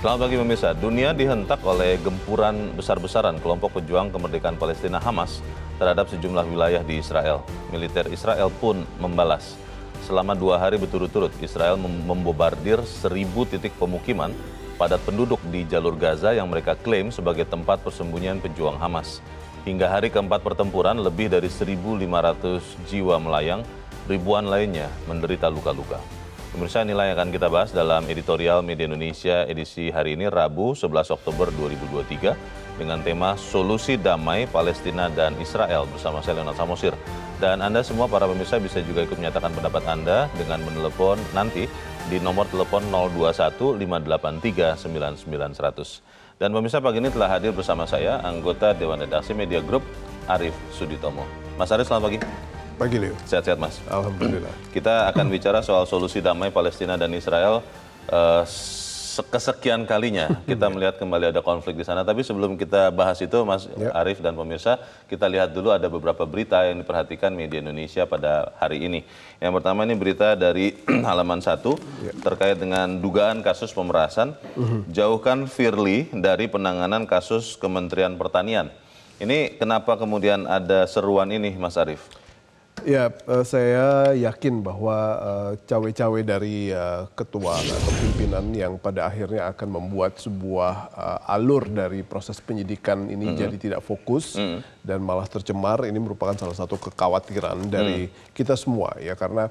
Selamat pagi pemirsa. Dunia dihentak oleh gempuran besar-besaran kelompok pejuang kemerdekaan Palestina Hamas terhadap sejumlah wilayah di Israel. Militer Israel pun membalas. Selama dua hari berturut-turut, Israel membobardir seribu titik pemukiman padat penduduk di jalur Gaza yang mereka klaim sebagai tempat persembunyian pejuang Hamas. Hingga hari keempat pertempuran, lebih dari 1.500 jiwa melayang, ribuan lainnya menderita luka-luka. Pemirsa nilai yang akan kita bahas dalam editorial Media Indonesia edisi hari ini Rabu 11 Oktober 2023 dengan tema Solusi Damai Palestina dan Israel bersama saya Leonard Samosir. Dan Anda semua para pemirsa bisa juga ikut menyatakan pendapat Anda dengan menelepon nanti di nomor telepon 021 583 99100. Dan pemirsa pagi ini telah hadir bersama saya anggota Dewan Redaksi Media Group Arif Suditomo. Mas Arif selamat pagi. Pagi Leo. Sehat-sehat Mas. Alhamdulillah. Kita akan bicara soal solusi damai Palestina dan Israel. Uh, eh, kesekian kalinya kita melihat kembali ada konflik di sana. Tapi sebelum kita bahas itu, Mas yep. Ya. Arief dan pemirsa, kita lihat dulu ada beberapa berita yang diperhatikan media Indonesia pada hari ini. Yang pertama ini berita dari halaman 1 yep. Ya. terkait dengan dugaan kasus pemerasan, mhm. jauhkan Firly dari penanganan kasus Kementerian Pertanian. Ini kenapa kemudian ada seruan ini, Mas Arief? Ya, eh, saya yakin bahwa eh, cawe-cawe dari eh, ketua atau pimpinan yang pada akhirnya akan membuat sebuah alur dari proses penyidikan ini mm -hmm. jadi tidak fokus mm -hmm. dan malah tercemar ini merupakan salah satu kekhawatiran dari mm -hmm. kita semua ya karena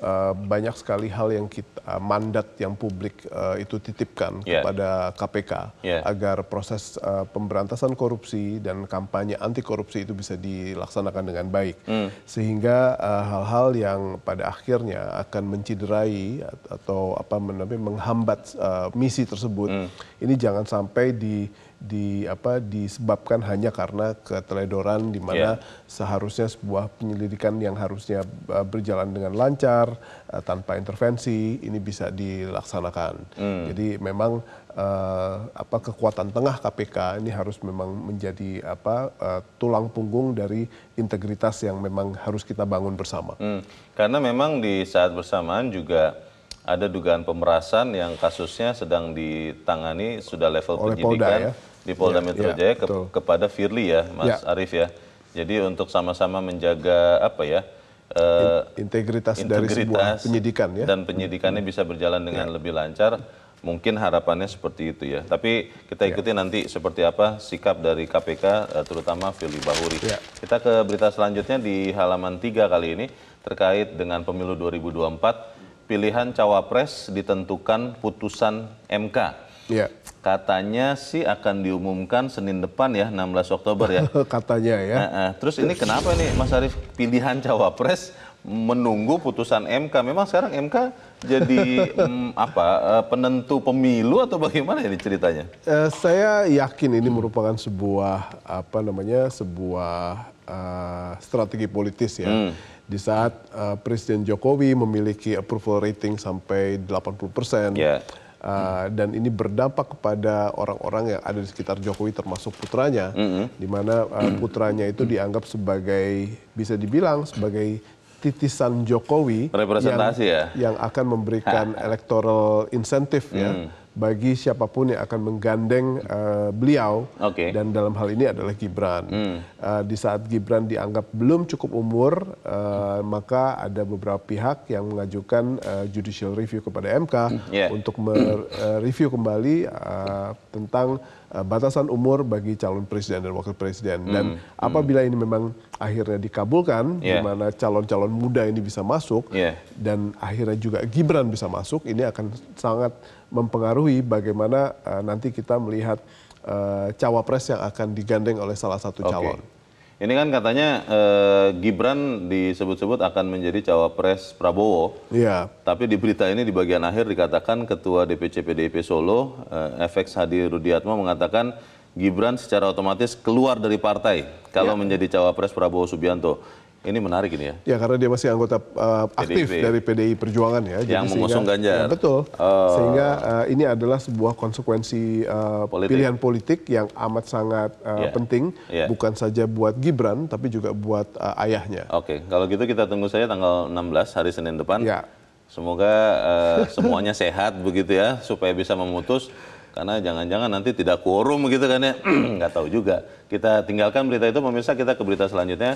Eh, banyak sekali hal yang kita eh, mandat yang publik uh, itu titipkan yeah. kepada KPK yeah. agar proses uh, pemberantasan korupsi dan kampanye anti korupsi itu bisa dilaksanakan dengan baik mm. sehingga hal-hal uh, yang pada akhirnya akan menciderai atau apa menambah menghambat uh, misi tersebut mm. ini jangan sampai di di apa disebabkan hanya karena keteledoran di mana yeah. seharusnya sebuah penyelidikan yang harusnya e, berjalan dengan lancar e, tanpa intervensi ini bisa dilaksanakan. Mm. Jadi memang uh, apa kekuatan tengah KPK ini harus memang menjadi apa uh, tulang punggung dari integritas yang memang harus kita bangun bersama. Mm. Karena memang di saat bersamaan juga ada dugaan pemerasan yang kasusnya sedang ditangani sudah level Oleh penyidikan. Polda, ya? di Polda ya, Metro ya, Jaya ke betul. kepada Firly ya, Mas ya. Arief ya. Jadi untuk sama-sama menjaga apa ya? Uh, eh, integritas, integritas dari sebuah penyidikan ya. Dan penyidikannya bisa berjalan dengan ya. lebih lancar. Mungkin harapannya seperti itu ya. Tapi kita iya. ikuti ya. nanti seperti apa sikap dari KPK eh, terutama Firly Bahuri. ya. Kita ke berita selanjutnya di halaman 3 kali ini terkait dengan pemilu 2024 pilihan cawapres ditentukan putusan MK. Gitu. Yeah. Katanya sih akan diumumkan Senin depan ya, 16 Oktober ya. Katanya ya. Nah, uh, terus ini kenapa nih Mas Arief pilihan cawapres menunggu putusan MK? Memang sekarang MK jadi um, apa eh, penentu pemilu atau bagaimana ini ceritanya? Uh, saya yakin ini merupakan sebuah apa namanya sebuah uh, strategi politis ya. Hmm di saat uh, Presiden Jokowi memiliki approval rating sampai 80 persen, yeah. Uh, dan ini berdampak kepada orang-orang yang ada di sekitar Jokowi termasuk putranya hmm. di mana uh, putranya itu dianggap sebagai bisa dibilang sebagai titisan Jokowi representasi yang, ya yang akan memberikan electoral insentif hmm. ya mm bagi siapapun yang akan menggandeng uh, beliau okay. dan dalam hal ini adalah Gibran. Hmm. Uh, di saat Gibran dianggap belum cukup umur, uh, maka ada beberapa pihak yang mengajukan uh, judicial review kepada MK hmm, yeah. untuk mereview kembali uh, tentang Eh, batasan umur bagi calon presiden dan wakil presiden. Dan hmm. hmm. apabila ini memang akhirnya dikabulkan, yeah. di mana calon-calon muda ini bisa masuk yeah. dan akhirnya juga Gibran bisa masuk, ini akan sangat mempengaruhi bagaimana uh, nanti kita melihat uh, cawapres yang akan digandeng oleh salah satu calon. Okay. Ini kan katanya eh, Gibran disebut-sebut akan menjadi cawapres Prabowo. Iya. Tapi di berita ini di bagian akhir dikatakan Ketua DPC PDIP Solo, eh, FX Hadi Rudiatmo mengatakan Gibran secara otomatis keluar dari partai kalau ya. menjadi cawapres Prabowo Subianto. Ini menarik ini ya. Ya karena dia masih anggota uh, aktif PDIP. dari PDI Perjuangan ya. Yang Jadi mengusung sehingga, Ganjar. Ya, betul. Uh, sehingga uh, ini adalah sebuah konsekuensi uh, politik. pilihan politik yang amat sangat uh, yeah. penting, yeah. bukan saja buat Gibran tapi juga buat uh, ayahnya. Oke, okay. kalau gitu kita tunggu saja tanggal 16 hari Senin depan. Yeah. Semoga uh, semuanya sehat begitu ya supaya bisa memutus karena jangan-jangan nanti tidak quorum gitu kan ya nggak tahu juga kita tinggalkan berita itu pemirsa kita ke berita selanjutnya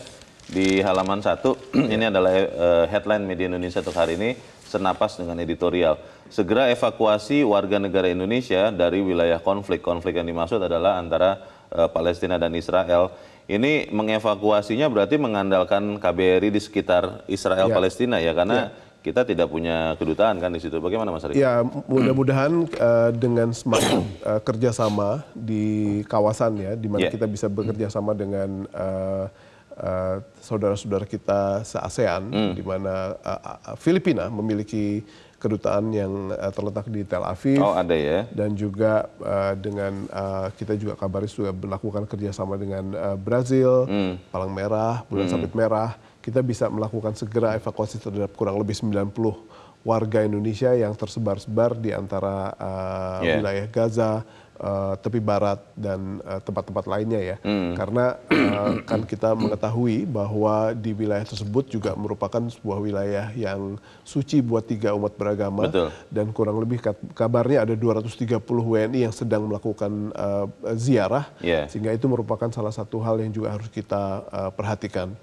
di halaman satu ini adalah eh, headline media Indonesia untuk hari ini senapas dengan editorial segera evakuasi warga negara Indonesia dari wilayah konflik konflik yang dimaksud adalah antara uh, Palestina dan Israel ini mengevakuasinya berarti mengandalkan KBRI di sekitar Israel ya. Palestina ya karena ya kita tidak punya kedutaan kan di situ. Bagaimana Mas Arif? Ya, mudah-mudahan uh, dengan semangat uh, kerjasama di kawasan ya, di mana yeah. kita bisa bekerja sama dengan uh, Eh, saudara-saudara kita se-ASEAN, mm. di mana uh, Filipina memiliki kedutaan yang uh, terletak di Tel Aviv. Oh ada ya. Dan juga uh, dengan uh, kita juga kabaris juga melakukan kerjasama dengan uh, Brazil, mm. Palang Merah, Bulan mm. Sabit Merah. Kita bisa melakukan segera evakuasi terhadap kurang lebih 90 warga Indonesia yang tersebar-sebar di antara uh, yeah. wilayah Gaza, uh, tepi barat dan eh, tempat-tempat uh, lainnya ya. Hmm. Karena uh, kan kita mengetahui bahwa di wilayah tersebut juga merupakan sebuah wilayah yang suci buat tiga umat beragama Betul. dan kurang lebih kabarnya ada 230 WNI yang sedang melakukan uh, ziarah yeah. sehingga itu merupakan salah satu hal yang juga harus kita uh, perhatikan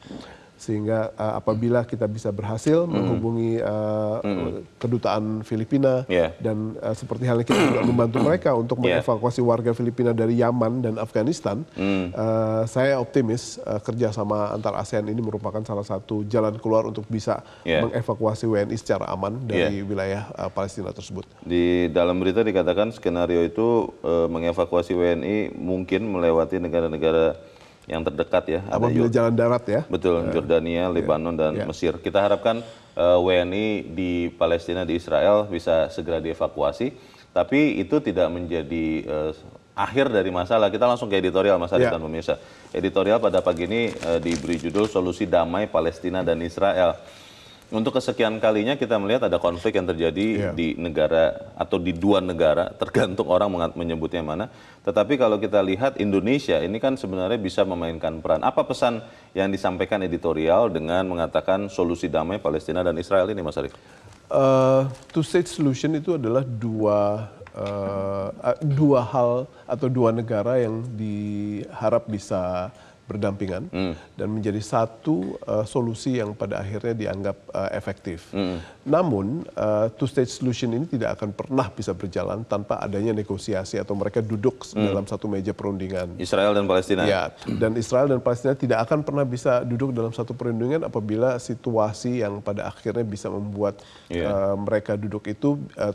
sehingga uh, apabila kita bisa berhasil mm. menghubungi uh, mm. kedutaan Filipina yeah. dan uh, seperti halnya kita juga membantu mereka untuk yeah. mengevakuasi warga Filipina dari Yaman dan Afghanistan, mm. uh, saya optimis uh, kerjasama antar ASEAN ini merupakan salah satu jalan keluar untuk bisa yeah. mengevakuasi WNI secara aman dari yeah. wilayah uh, Palestina tersebut. Di dalam berita dikatakan skenario itu uh, mengevakuasi WNI mungkin melewati negara-negara yang terdekat ya. Apabila ada jalan darat ya. Betul, uh, Jordania, ya. Lebanon dan yeah. Mesir. Kita harapkan uh, eh, WNI di Palestina di Israel bisa segera dievakuasi, tapi itu tidak menjadi uh, akhir dari masalah. Kita langsung ke editorial Mas Adi yeah. dan pemirsa. Editorial pada pagi ini uh, diberi judul Solusi Damai Palestina dan Israel. Untuk kesekian kalinya kita melihat ada konflik yang terjadi yeah. di negara atau di dua negara, tergantung orang menyebutnya mana. Tetapi kalau kita lihat Indonesia ini kan sebenarnya bisa memainkan peran. Apa pesan yang disampaikan editorial dengan mengatakan solusi damai Palestina dan Israel ini, Mas Arief? Uh, eh, two state solution itu adalah dua uh, dua hal atau dua negara yang diharap bisa berdampingan mm. dan menjadi satu uh, solusi yang pada akhirnya dianggap uh, efektif. Mm. Namun uh, eh, two stage solution ini tidak akan pernah bisa berjalan tanpa adanya negosiasi atau mereka duduk mm. dalam satu meja perundingan. Israel dan Palestina. Ya, dan Israel dan Palestina tidak akan pernah bisa duduk dalam satu perundingan apabila situasi yang pada akhirnya bisa membuat yeah. Ya. uh, mereka duduk itu uh,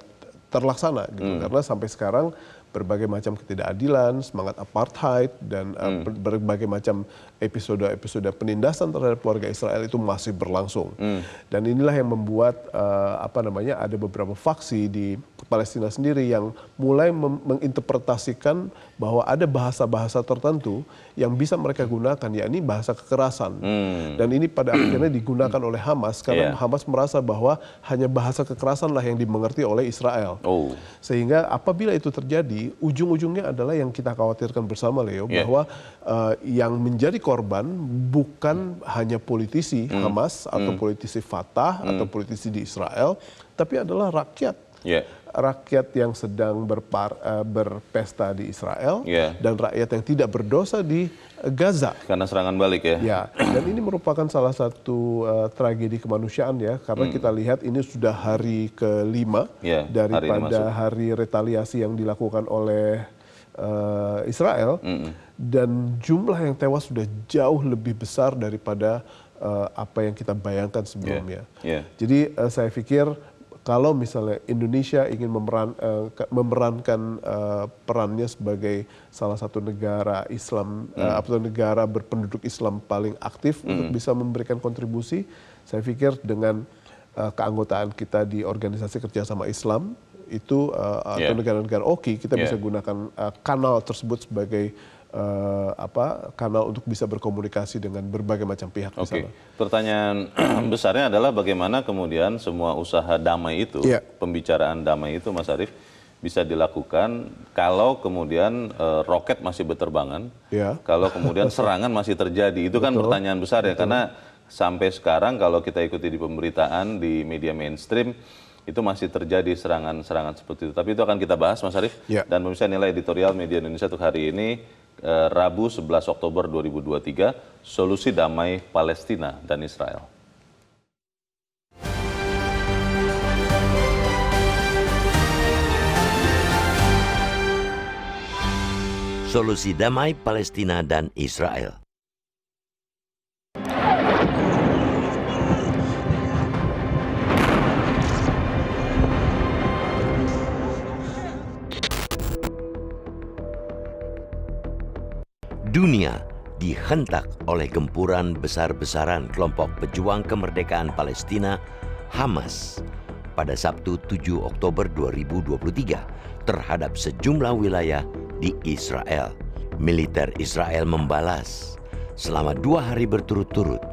terlaksana gitu. Hmm. Karena sampai sekarang berbagai macam ketidakadilan, semangat apartheid dan eh, hmm. berbagai macam episode-episode penindasan terhadap warga Israel itu masih berlangsung. Hmm. Dan inilah yang membuat uh, apa namanya ada beberapa faksi di Palestina sendiri yang mulai menginterpretasikan bahwa ada bahasa-bahasa tertentu yang bisa mereka gunakan yakni bahasa kekerasan. Hmm. Dan ini pada akhirnya digunakan oleh Hamas karena yeah. Hamas merasa bahwa hanya bahasa kekerasanlah yang dimengerti oleh Israel. Oh. Sehingga apabila itu terjadi ujung-ujungnya adalah yang kita khawatirkan bersama Leo yeah. bahwa uh, yang menjadi korban bukan hmm. hanya politisi hmm. Hamas atau hmm. politisi Fatah hmm. atau politisi di Israel tapi adalah rakyat. Yeah rakyat yang sedang berpar, uh, berpesta di Israel yeah. dan rakyat yang tidak berdosa di Gaza. Karena serangan balik ya. Ya, dan ini merupakan salah satu uh, tragedi kemanusiaan ya, karena hmm. kita lihat ini sudah hari kelima yeah, daripada hari, hari retaliasi yang dilakukan oleh uh, Israel mm dan jumlah yang tewas sudah jauh lebih besar daripada uh, apa yang kita bayangkan sebelumnya. Yeah. Yeah. Jadi uh, saya pikir kalau misalnya Indonesia ingin memeran, uh, memerankan uh, perannya sebagai salah satu negara Islam eh, hmm. uh, atau negara berpenduduk Islam paling aktif hmm. untuk bisa memberikan kontribusi, saya pikir dengan uh, keanggotaan kita di organisasi kerjasama Islam itu uh, atau negara-negara OKI kita yeah. bisa gunakan uh, kanal tersebut sebagai uh, apa kanal untuk bisa berkomunikasi dengan berbagai macam pihak okay. Pertanyaan besarnya adalah bagaimana kemudian semua usaha damai itu, yeah. pembicaraan damai itu Mas Arief bisa dilakukan kalau kemudian uh, roket masih berterbangan, yeah. kalau kemudian serangan masih terjadi. Itu kan Betul. kan pertanyaan besar ya Betul. karena sampai sekarang kalau kita ikuti di pemberitaan di media mainstream itu masih terjadi serangan-serangan seperti itu. Tapi itu akan kita bahas Mas Arief Ya. dan pemirsa nilai editorial Media Indonesia untuk hari ini eh, Rabu 11 Oktober 2023, Solusi Damai Palestina dan Israel. Solusi Damai Palestina dan Israel Dunia dihentak oleh gempuran besar-besaran kelompok pejuang kemerdekaan Palestina Hamas pada Sabtu 7 Oktober 2023 terhadap sejumlah wilayah di Israel. Militer Israel membalas. Selama dua hari berturut-turut,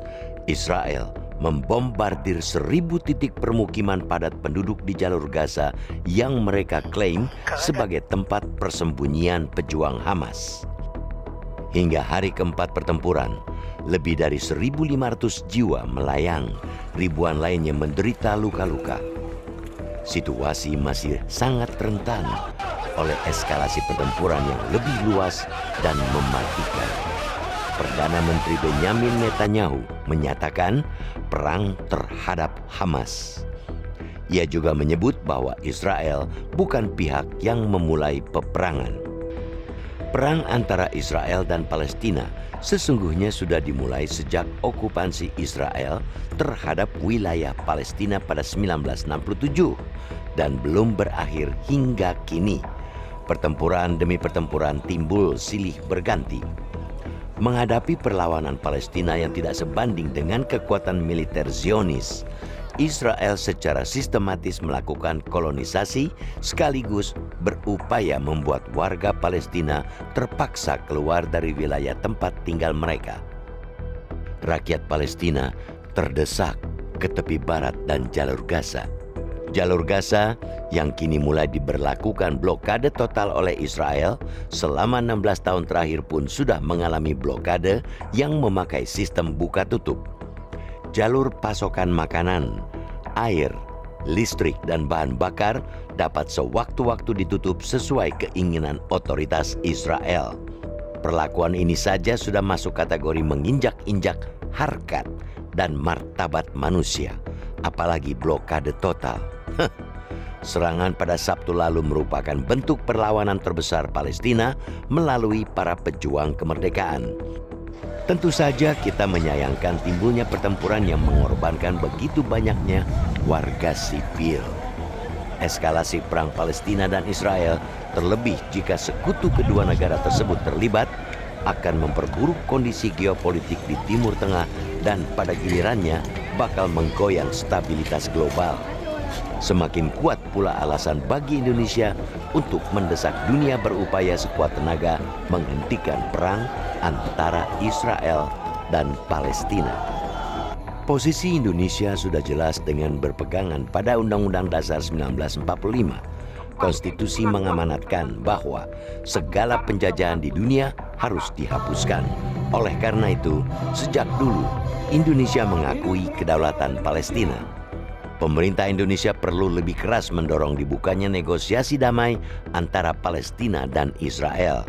Israel membombardir seribu titik permukiman padat penduduk di jalur Gaza yang mereka klaim sebagai tempat persembunyian pejuang Hamas. Hingga hari keempat pertempuran, lebih dari 1.500 jiwa melayang, ribuan lainnya menderita luka-luka. Situasi masih sangat rentan oleh eskalasi pertempuran yang lebih luas dan mematikan. Perdana Menteri Benjamin Netanyahu menyatakan perang terhadap Hamas. Ia juga menyebut bahwa Israel bukan pihak yang memulai peperangan. Perang antara Israel dan Palestina sesungguhnya sudah dimulai sejak okupansi Israel terhadap wilayah Palestina pada 1967 dan belum berakhir hingga kini. Pertempuran demi pertempuran timbul silih berganti. Menghadapi perlawanan Palestina yang tidak sebanding dengan kekuatan militer Zionis, Israel secara sistematis melakukan kolonisasi sekaligus berupaya membuat warga Palestina terpaksa keluar dari wilayah tempat tinggal mereka. Rakyat Palestina terdesak ke tepi barat dan jalur Gaza. Jalur Gaza yang kini mulai diberlakukan blokade total oleh Israel selama 16 tahun terakhir pun sudah mengalami blokade yang memakai sistem buka tutup jalur pasokan makanan, air, listrik, dan bahan bakar dapat sewaktu-waktu ditutup sesuai keinginan otoritas Israel. Perlakuan ini saja sudah masuk kategori menginjak-injak harkat dan martabat manusia, apalagi blokade total. Serangan pada Sabtu lalu merupakan bentuk perlawanan terbesar Palestina melalui para pejuang kemerdekaan. Tentu saja kita menyayangkan timbulnya pertempuran yang mengorbankan begitu banyaknya warga sipil. Eskalasi perang Palestina dan Israel, terlebih jika sekutu kedua negara tersebut terlibat, akan memperburuk kondisi geopolitik di Timur Tengah dan pada gilirannya bakal menggoyang stabilitas global semakin kuat pula alasan bagi Indonesia untuk mendesak dunia berupaya sekuat tenaga menghentikan perang antara Israel dan Palestina. Posisi Indonesia sudah jelas dengan berpegangan pada Undang-Undang Dasar 1945. Konstitusi mengamanatkan bahwa segala penjajahan di dunia harus dihapuskan. Oleh karena itu, sejak dulu Indonesia mengakui kedaulatan Palestina Pemerintah Indonesia perlu lebih keras mendorong dibukanya negosiasi damai antara Palestina dan Israel.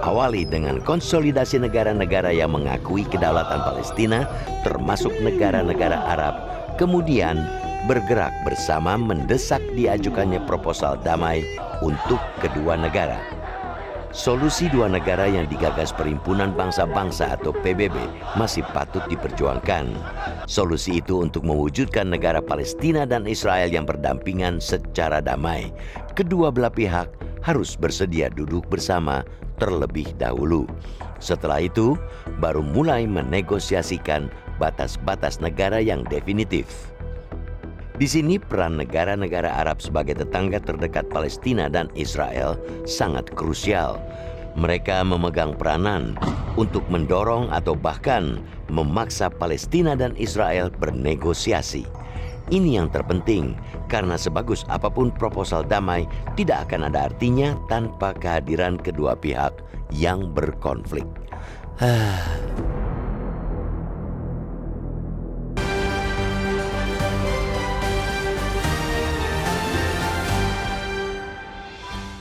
Awali dengan konsolidasi negara-negara yang mengakui kedaulatan Palestina, termasuk negara-negara Arab, kemudian bergerak bersama mendesak diajukannya proposal damai untuk kedua negara. Solusi dua negara yang digagas Perhimpunan Bangsa-Bangsa atau PBB masih patut diperjuangkan. Solusi itu untuk mewujudkan negara Palestina dan Israel yang berdampingan secara damai. Kedua belah pihak harus bersedia duduk bersama terlebih dahulu. Setelah itu, baru mulai menegosiasikan batas-batas negara yang definitif. Di sini peran negara-negara Arab sebagai tetangga terdekat Palestina dan Israel sangat krusial. Mereka memegang peranan untuk mendorong atau bahkan memaksa Palestina dan Israel bernegosiasi. Ini yang terpenting, karena sebagus apapun proposal damai tidak akan ada artinya tanpa kehadiran kedua pihak yang berkonflik.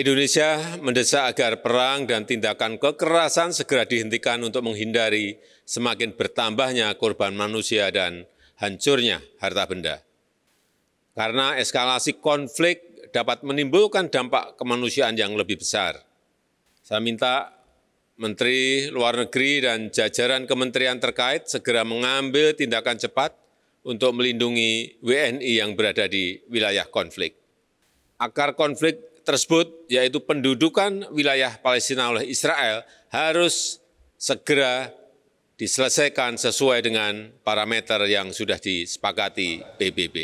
Indonesia mendesak agar perang dan tindakan kekerasan segera dihentikan untuk menghindari semakin bertambahnya korban manusia dan hancurnya harta benda. Karena eskalasi konflik dapat menimbulkan dampak kemanusiaan yang lebih besar. Saya minta Menteri Luar Negeri dan jajaran kementerian terkait segera mengambil tindakan cepat untuk melindungi WNI yang berada di wilayah konflik. Akar konflik tersebut, yaitu pendudukan wilayah Palestina oleh Israel, harus segera diselesaikan sesuai dengan parameter yang sudah disepakati PBB.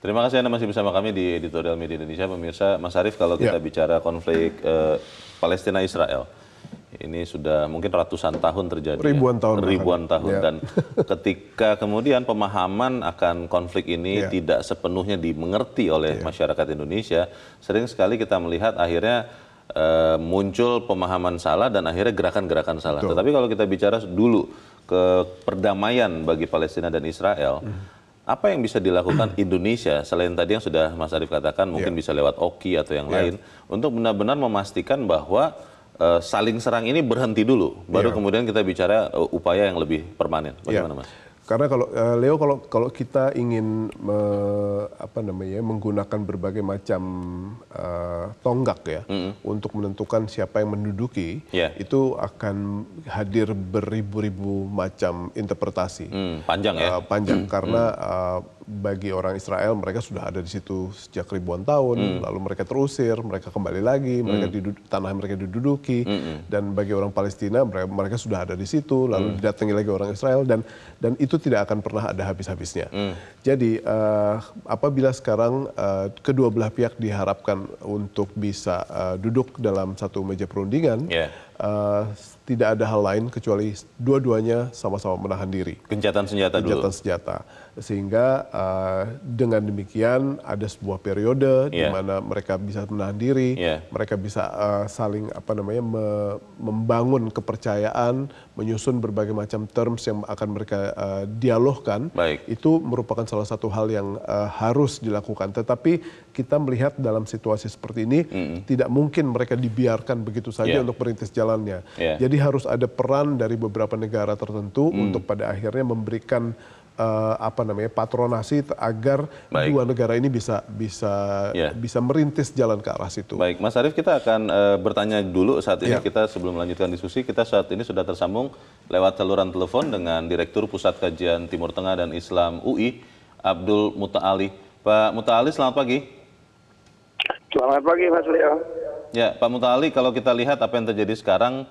Terima kasih Anda masih bersama kami di Editorial Media Indonesia. Pemirsa, Mas Arief, kalau kita ya. bicara konflik eh, Palestina-Israel, ini sudah mungkin ratusan tahun terjadi. Ya. Ribuan ya? tahun. Ribuan ya. bahkan. tahun yeah. dan ketika kemudian pemahaman akan konflik ini yeah. tidak sepenuhnya dimengerti oleh yeah. masyarakat Indonesia, sering sekali kita melihat akhirnya e, muncul pemahaman salah dan akhirnya gerakan-gerakan salah. Betul. Tetapi kalau kita bicara dulu ke perdamaian bagi Palestina dan Israel. Mm apa yang bisa dilakukan Indonesia selain tadi yang sudah Mas Arief katakan mungkin yeah. bisa lewat OKI atau yang yeah. lain untuk benar-benar memastikan bahwa uh, saling serang ini berhenti dulu, baru yeah. kemudian kita bicara uh, upaya yang lebih permanen. Iya. Bagaimana, yeah. Mas? Karena kalau uh, Leo kalau kalau kita ingin me, apa namanya menggunakan berbagai macam uh, tonggak ya mm -hmm. untuk menentukan siapa yang menduduki yeah. itu akan hadir beribu-ribu macam interpretasi. Mm, panjang ya. Uh, panjang mm, karena Uh, bagi orang Israel mereka sudah ada di situ sejak ribuan tahun, mm. lalu mereka terusir, mereka kembali lagi, mereka hmm. diduduk, tanah mereka diduduki, -mm. dan bagi orang Palestina mereka, mereka sudah ada di situ, lalu mm. didatangi lagi orang Israel dan dan itu tidak akan pernah ada habis-habisnya. mm. Jadi uh, apabila sekarang uh, kedua belah pihak diharapkan untuk bisa uh, duduk dalam satu meja perundingan. Yeah. Ya. Uh, tidak ada hal lain kecuali dua-duanya sama-sama menahan diri. Gencatan senjata Gencatan dulu. Gencatan senjata sehingga uh, dengan demikian ada sebuah periode yeah. di iya. mana mereka bisa menahan diri, yeah. mereka bisa uh, saling apa namanya me membangun kepercayaan, menyusun berbagai macam terms yang akan mereka uh, dialogkan. Baik. Itu merupakan salah satu hal yang uh, harus dilakukan. Tetapi kita melihat dalam situasi seperti ini mm. tidak mungkin mereka dibiarkan begitu saja yeah. untuk merintis jalannya. Yeah. Jadi harus ada peran dari beberapa negara tertentu mm. untuk pada akhirnya memberikan uh, apa namanya patronasi agar Baik. dua negara ini bisa bisa yeah. bisa merintis jalan ke arah situ. Baik, Mas Arief kita akan uh, bertanya dulu saat ini yeah. kita sebelum melanjutkan diskusi kita saat ini sudah tersambung lewat saluran telepon dengan Direktur Pusat Kajian Timur Tengah dan Islam UI Abdul Mutaali. Pak Mutaali selamat pagi. Selamat pagi Mas Leo. Ya, Pak Mutali, kalau kita lihat apa yang terjadi sekarang,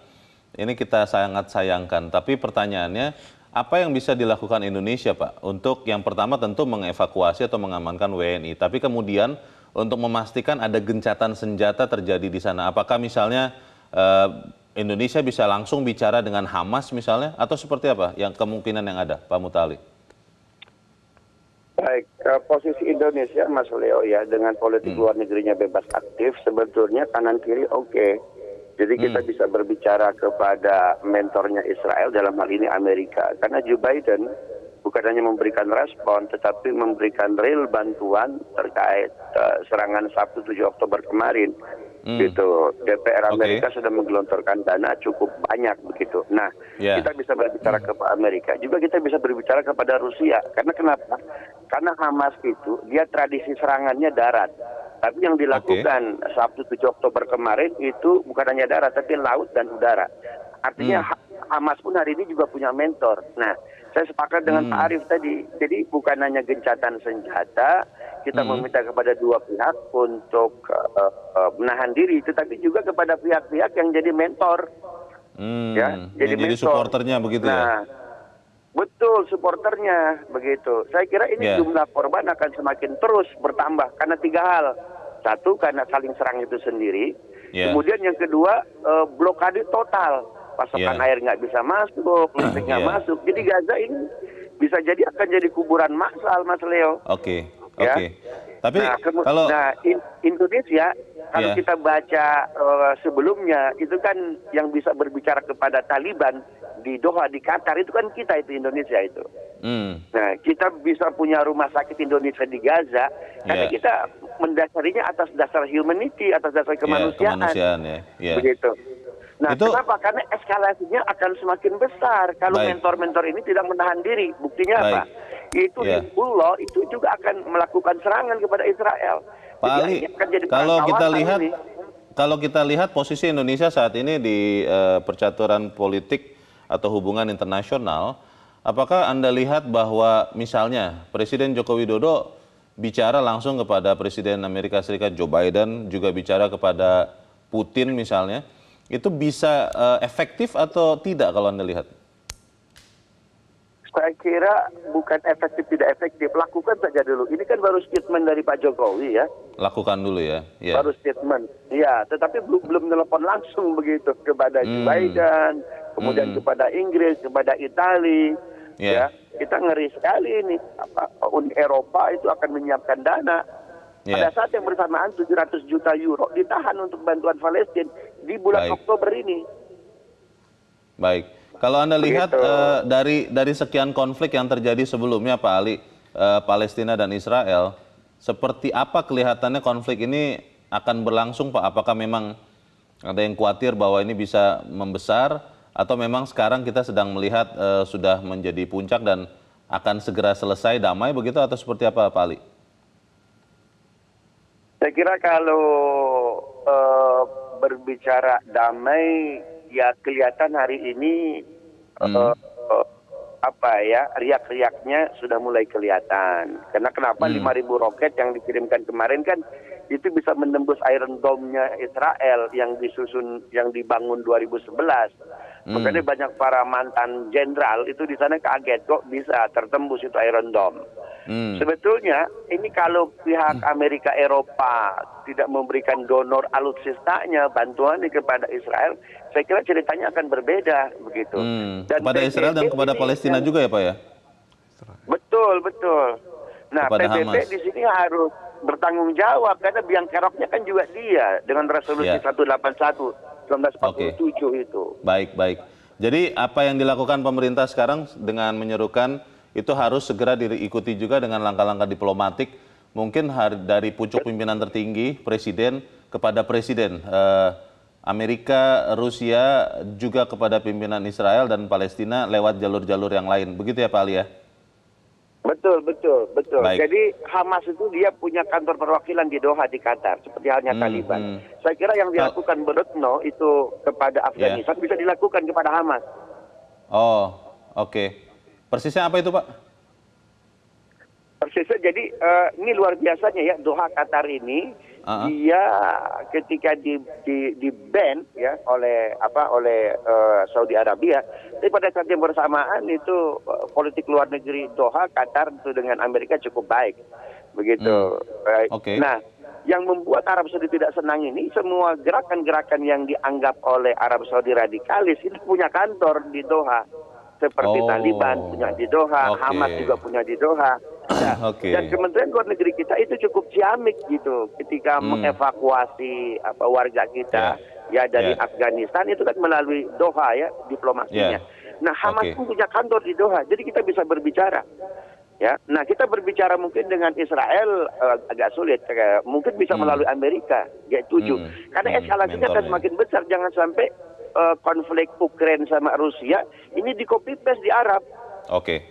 ini kita sangat sayangkan. Tapi pertanyaannya, apa yang bisa dilakukan Indonesia, Pak? Untuk yang pertama tentu mengevakuasi atau mengamankan WNI, tapi kemudian untuk memastikan ada gencatan senjata terjadi di sana. Apakah misalnya eh, Indonesia bisa langsung bicara dengan Hamas misalnya, atau seperti apa yang kemungkinan yang ada, Pak Mutali? Baik, eh, posisi Indonesia, Mas Leo ya, dengan politik hmm. luar negerinya bebas aktif, sebetulnya kanan kiri oke. Okay jadi kita hmm. bisa berbicara kepada mentornya Israel dalam hal ini Amerika. Karena Joe Biden bukan hanya memberikan respon, tetapi memberikan real bantuan terkait uh, serangan Sabtu 7 Oktober kemarin. Hmm. Gitu. DPR Amerika okay. sudah menggelontorkan dana cukup banyak begitu. Nah, yeah. kita bisa berbicara hmm. kepada Amerika. Juga kita bisa berbicara kepada Rusia. Karena kenapa? Karena Hamas itu dia tradisi serangannya darat tapi yang dilakukan okay. Sabtu 7 Oktober kemarin itu bukan hanya darat tapi laut dan udara. Artinya hmm. Hamas pun hari ini juga punya mentor. Nah, saya sepakat dengan hmm. Pak Arief tadi. Jadi bukan hanya gencatan senjata, kita hmm. meminta kepada dua pihak untuk uh, uh, menahan diri, tetapi juga kepada pihak-pihak yang jadi mentor. Hmm. Ya, jadi, yang mentor. jadi supporternya begitu ya? nah, ya. Betul supporternya begitu. Saya kira ini yeah. jumlah korban akan semakin terus bertambah karena tiga hal. Satu karena saling serang itu sendiri. Yeah. Kemudian yang kedua eh, blokade total. Pasokan yeah. air nggak bisa masuk, listrik nggak yeah. masuk. Jadi Gaza ini bisa jadi akan jadi kuburan massal, Mas Leo. Oke. Okay. Ya. Oke. Okay. Tapi nah, kalau nah in, Indonesia kalau yeah. kita baca uh, sebelumnya itu kan yang bisa berbicara kepada Taliban di Doha di Qatar itu kan kita itu Indonesia itu. Hmm. Nah kita bisa punya rumah sakit Indonesia di Gaza karena yeah. kita mendasarinya atas dasar humanity atas dasar kemanusiaan. Yeah, kemanusiaan ya. Yeah. Begitu. Nah, itu... kenapa? Karena eskalasinya akan semakin besar kalau mentor-mentor ini tidak menahan diri. Buktinya Baik. apa? Itu yeah. Hizbullah itu juga akan melakukan serangan kepada Israel. Pak Ali, kalau kita lihat ini. kalau kita lihat posisi Indonesia saat ini di uh, percaturan politik atau hubungan internasional, apakah Anda lihat bahwa misalnya Presiden Joko Widodo bicara langsung kepada Presiden Amerika Serikat Joe Biden, juga bicara kepada Putin misalnya, itu bisa uh, efektif atau tidak kalau Anda lihat? saya kira bukan efektif tidak efektif lakukan saja dulu ini kan baru statement dari Pak Jokowi ya lakukan dulu ya yeah. baru statement ya tetapi belum belum telepon langsung begitu kepada hmm. Biden kemudian hmm. kepada Inggris, kepada Italia, ya. yeah. ya kita ngeri sekali ini apa Uni Eropa itu akan menyiapkan dana yeah. pada saat yang bersamaan 700 juta euro ditahan untuk bantuan Palestina di bulan Baik. Oktober ini. Baik. Kalau Anda lihat uh, dari dari sekian konflik yang terjadi sebelumnya Pak Ali, uh, Palestina dan Israel, seperti apa kelihatannya konflik ini akan berlangsung Pak? Apakah memang ada yang khawatir bahwa ini bisa membesar atau memang sekarang kita sedang melihat e, sudah menjadi puncak dan akan segera selesai damai begitu atau seperti apa Pak Ali? Saya kira kalau e, berbicara damai ya kelihatan hari ini hmm. e, apa ya riak-riaknya sudah mulai kelihatan. Karena kenapa hmm. 5.000 roket yang dikirimkan kemarin kan itu bisa menembus Iron Dome-nya Israel yang disusun yang dibangun 2011. Hmm. Makanya banyak para mantan jenderal itu di sana kaget kok bisa tertembus itu Iron Dome. Hmm. Sebetulnya ini kalau pihak hmm. Amerika Eropa tidak memberikan donor alutsistanya bantuan kepada Israel, saya kira ceritanya akan berbeda begitu. Hmm. Dan kepada Israel dan kepada Palestina kan juga ya, Pak ya? Betul, betul. Nah, kepada PBB Hamas. di sini harus bertanggung jawab karena biang keroknya kan juga dia dengan resolusi ya. 181 1947 okay. itu. Baik, baik. Jadi apa yang dilakukan pemerintah sekarang dengan menyerukan itu harus segera diikuti juga dengan langkah-langkah diplomatik mungkin dari pucuk pimpinan tertinggi presiden kepada presiden eh, Amerika, Rusia juga kepada pimpinan Israel dan Palestina lewat jalur-jalur yang lain. Begitu ya Pak Ali ya? Betul, betul, betul. Baik. Jadi Hamas itu dia punya kantor perwakilan di Doha di Qatar, seperti halnya hmm, Taliban. Hmm. Saya kira yang nah. dilakukan Beretno itu kepada ya. Afghanistan yeah. bisa dilakukan kepada Hamas. Oh, oke. Okay. Persisnya apa itu, Pak? Persisnya jadi uh, ini luar biasanya ya Doha Qatar ini uh-huh. dia ketika di di, di ban ya oleh apa oleh uh, Saudi Arabia tapi pada saat yang bersamaan itu uh, politik luar negeri Doha Qatar itu dengan Amerika cukup baik begitu hmm. okay. nah yang membuat Arab Saudi tidak senang ini semua gerakan-gerakan yang dianggap oleh Arab Saudi radikalis itu punya kantor di Doha seperti oh. Taliban punya di Doha, okay. Hamas juga punya di Doha. Nah, okay. Dan Kementerian Luar Negeri kita itu cukup ciamik gitu ketika hmm. mengevakuasi apa warga kita yeah. ya dari yeah. Afghanistan itu kan melalui Doha ya diplomasinya. Yeah. Nah Hamas okay. pun punya kantor di Doha, jadi kita bisa berbicara. Ya, nah kita berbicara mungkin dengan Israel uh, agak sulit, uh, mungkin bisa hmm. melalui Amerika g ya, tujuh, Hmm. Karena hmm. eskalasinya akan semakin besar, jangan sampai uh, konflik Ukraina sama Rusia ini di copy paste di Arab. Oke,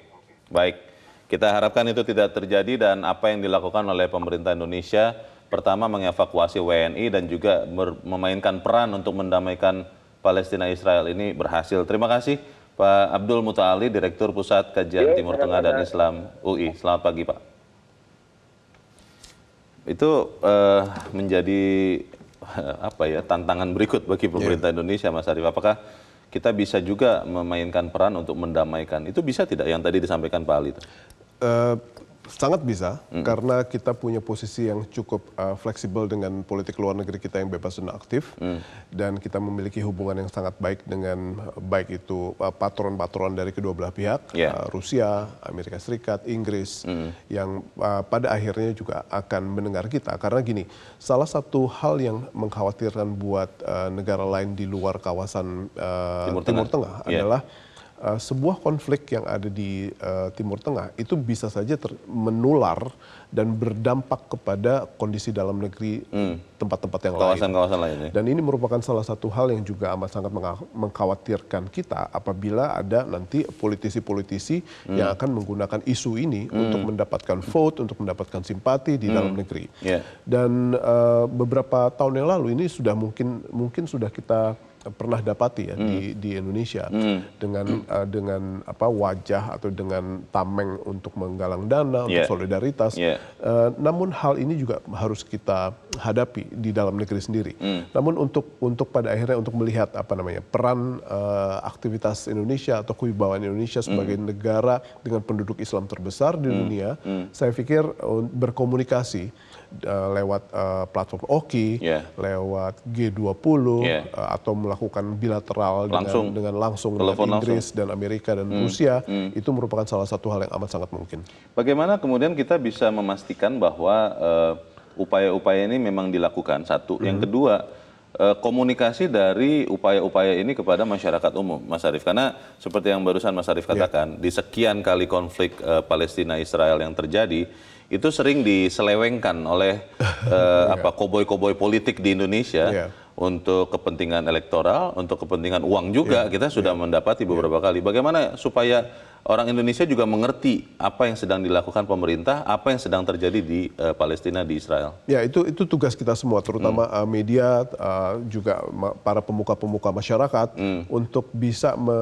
baik. Kita harapkan itu tidak terjadi dan apa yang dilakukan oleh pemerintah Indonesia pertama mengevakuasi WNI dan juga memainkan peran untuk mendamaikan Palestina Israel ini berhasil. Terima kasih Pak Abdul Mutali, Direktur Pusat Kajian iya, Timur Tengah dan Islam UI. Selamat pagi Pak. Itu uh, menjadi apa ya tantangan berikut bagi pemerintah yeah. Indonesia, Mas Arif Apakah kita bisa juga memainkan peran untuk mendamaikan? Itu bisa tidak yang tadi disampaikan Pak Ali? Uh, Sangat bisa, hmm. karena kita punya posisi yang cukup uh, fleksibel dengan politik luar negeri kita yang bebas dan aktif, hmm. dan kita memiliki hubungan yang sangat baik dengan eh, baik itu patron eh, patron-patron dari kedua belah pihak, yeah. Ya. uh, Rusia, Amerika Serikat, Inggris, hmm. yang uh, pada akhirnya juga akan mendengar kita. Karena gini, salah satu hal yang mengkhawatirkan buat uh, negara lain di luar kawasan uh, Timur Tengah, Timur Tengah yeah. adalah uh, sebuah konflik yang ada di uh, Timur Tengah itu bisa saja menular dan berdampak kepada kondisi dalam negeri hmm. tempat-tempat yang Kawasan -kawasan lain. Ya. Dan ini merupakan salah satu hal yang juga amat sangat mengkhawatirkan kita apabila ada nanti politisi-politisi hmm. yang akan menggunakan isu ini hmm. untuk mendapatkan vote, untuk mendapatkan simpati di hmm. dalam negeri. Yeah. Dan uh, beberapa tahun yang lalu ini sudah mungkin mungkin sudah kita Eh, pernah dapati ya hmm. di di Indonesia hmm. dengan Uh, dengan apa wajah atau dengan tameng untuk menggalang dana yeah. untuk solidaritas. Yeah. Uh, namun hal ini juga harus kita hadapi di dalam negeri sendiri. Hmm. Namun untuk untuk pada akhirnya untuk melihat apa namanya peran uh, aktivitas Indonesia atau kewibawaan Indonesia sebagai hmm. negara dengan penduduk Islam terbesar di hmm. dunia, hmm. saya pikir uh, berkomunikasi Eh, lewat uh, platform OKI, yeah. lewat G20 yeah. Ya. atau melakukan bilateral langsung. dengan dengan langsung Telepon dengan Inggris langsung. dan Amerika dan hmm. Rusia, hmm. itu merupakan salah satu hal yang amat sangat mungkin. Bagaimana kemudian kita bisa memastikan bahwa upaya eh, upaya-upaya ini memang dilakukan satu. Hmm. Yang kedua, komunikasi dari upaya-upaya ini kepada masyarakat umum, Mas Arif. Karena seperti yang barusan Mas Arif ya. katakan, yeah. di sekian kali konflik uh, Palestina Israel yang terjadi, itu sering diselewengkan oleh uh, apa koboi-koboi politik di Indonesia yeah. untuk kepentingan elektoral, untuk kepentingan uang juga. Yeah. Kita sudah yeah. mendapati beberapa yeah. kali. Bagaimana supaya orang Indonesia juga mengerti apa yang sedang dilakukan pemerintah, apa yang sedang terjadi di uh, Palestina di Israel. Ya, itu itu tugas kita semua terutama hmm. Eh, media uh, juga para pemuka-pemuka masyarakat hmm. untuk bisa me,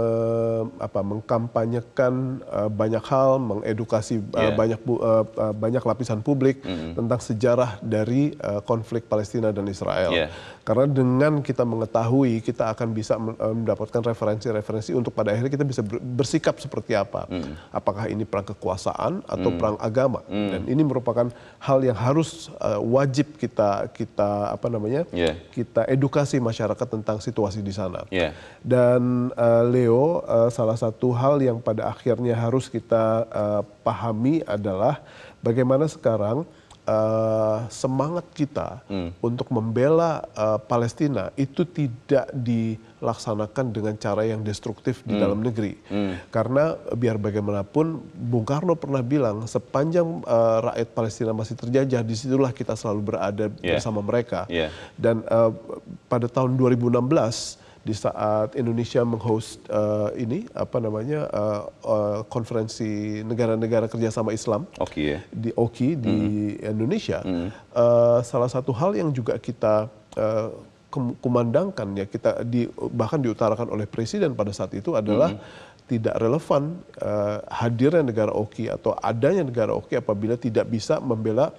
apa mengkampanyekan uh, banyak hal, mengedukasi uh, yeah. banyak uh, banyak lapisan publik hmm. tentang sejarah dari uh, konflik Palestina dan Israel. Yeah. Karena dengan kita mengetahui kita akan bisa mendapatkan referensi-referensi untuk pada akhirnya kita bisa bersikap seperti apa siapa, Hmm. Apakah ini perang kekuasaan atau hmm. perang agama? Hmm. Dan ini merupakan hal yang harus uh, wajib kita kita apa namanya? Yeah. Kita edukasi masyarakat tentang situasi di sana. Yeah. Dan uh, Leo, uh, salah satu hal yang pada akhirnya harus kita uh, pahami adalah bagaimana sekarang uh, semangat kita hmm. untuk membela uh, Palestina itu tidak dilaksanakan dengan cara yang destruktif di hmm. dalam negeri. Hmm. Karena biar bagaimanapun Bung Karno pernah bilang sepanjang uh, rakyat Palestina masih terjajah disitulah kita selalu berada yeah. bersama mereka. Yeah. Dan uh, pada tahun 2016 di saat Indonesia menghost uh, ini apa namanya uh, uh, konferensi negara-negara kerjasama Islam okay, yeah. di Oki di hmm. Indonesia mm. Uh, salah satu hal yang juga kita uh, kumandangkan ya kita di, bahkan diutarakan oleh presiden pada saat itu adalah mm tidak relevan uh, hadirnya negara Oki atau adanya negara Oki apabila tidak bisa membela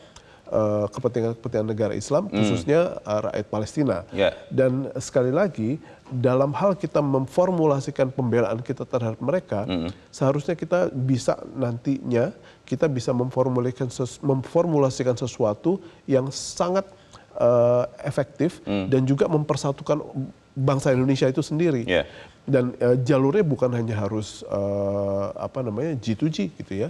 Eh, kepentingan-kepentingan negara Islam, hmm. khususnya eh, rakyat Palestina. Yeah. Dan sekali lagi, dalam hal kita memformulasikan pembelaan kita terhadap mereka, mm. seharusnya kita bisa nantinya kita bisa memformulasikan sesu, memformulasikan sesuatu yang sangat uh, efektif mm. dan juga mempersatukan bangsa Indonesia itu sendiri. Yeah. Dan uh, jalurnya bukan hanya harus uh, apa namanya G2G gitu ya